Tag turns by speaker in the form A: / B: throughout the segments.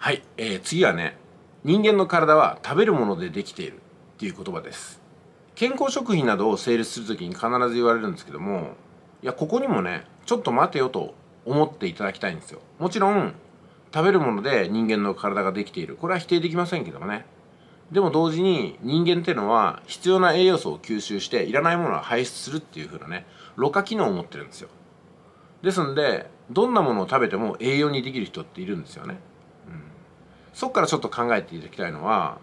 A: はい、えー、次はね人間の体は食べるものでできているっていう言葉です健康食品などを整列する時に必ず言われるんですけどもいやここにもねちょっと待てよと思っていただきたいんですよもちろん食べるもので人間の体ができているこれは否定できませんけどもねでも同時に人間っていうのは必要な栄養素を吸収していらないものは排出するっていう風なねろ過機能を持ってるんですよですんでどんなものを食べても栄養にできる人っているんですよねそっからちょっと考えていただきたいのは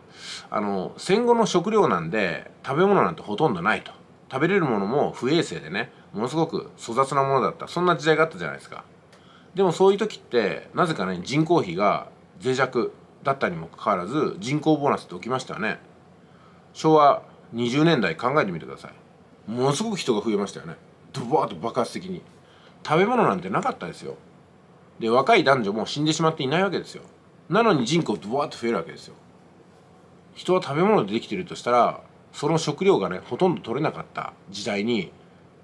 A: あの戦後の食料なんで食べ物なんてほとんどないと食べれるものも不衛生でねものすごく粗雑なものだったそんな時代があったじゃないですかでもそういう時ってなぜかね人口比が脆弱だったにもかかわらず人口ボーナスって起きましたよね昭和20年代考えてみてくださいものすごく人が増えましたよねドバーッと爆発的に食べ物なんてなかったですよで若い男女も死んでしまっていないわけですよなのに人口ドワッと増えるわけですよ人は食べ物でできてるとしたらその食料がねほとんど取れなかった時代に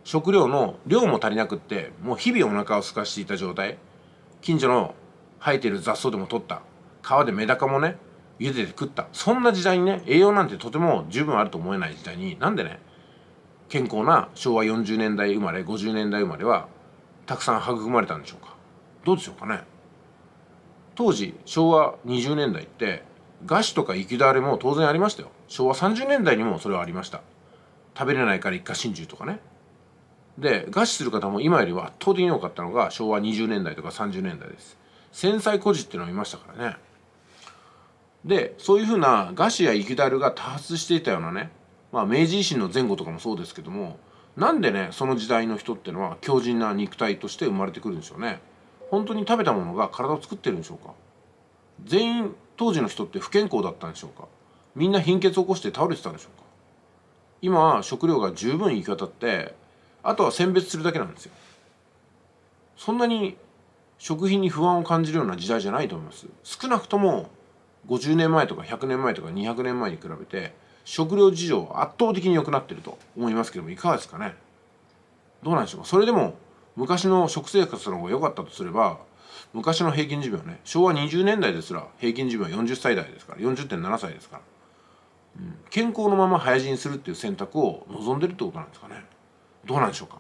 A: 食料の量も足りなくってもう日々お腹を空かしていた状態近所の生えてる雑草でも取った川でメダカもね茹でて食ったそんな時代にね栄養なんてとても十分あると思えない時代になんでね健康な昭和40年代生まれ50年代生まれはたくさん育まれたんでしょうかどうでしょうかね当時昭和20年代って餓死とか雪だれも当然ありましたよ昭和30年代にもそれはありました食べれないから一家心中とかねで餓死する方も今よりは圧倒的に多かったのが昭和20年代とか30年代です戦災孤児っていうのを見ましたからねでそういうふうな餓死やきだるが多発していたようなね、まあ、明治維新の前後とかもそうですけどもなんでねその時代の人っていうのは強靭な肉体として生まれてくるんでしょうね本当に食べたものが体を作ってるんでしょうか全員当時の人って不健康だったんでしょうかみんな貧血を起こして倒れてたんでしょうか今は食料が十分行き渡ってあとは選別するだけなんですよそんなに食品に不安を感じるような時代じゃないと思います少なくとも50年前とか100年前とか200年前に比べて食料事情は圧倒的に良くなってると思いますけどもいかがですかねどうなんでしょうかそれでも昔の食生活の方が良かったとすれば昔の平均寿命ね昭和20年代ですら平均寿命は40歳代ですから40.7歳ですから、うん、健康のまま早死にするっていう選択を望んでるってことなんですかねどうなんでしょうか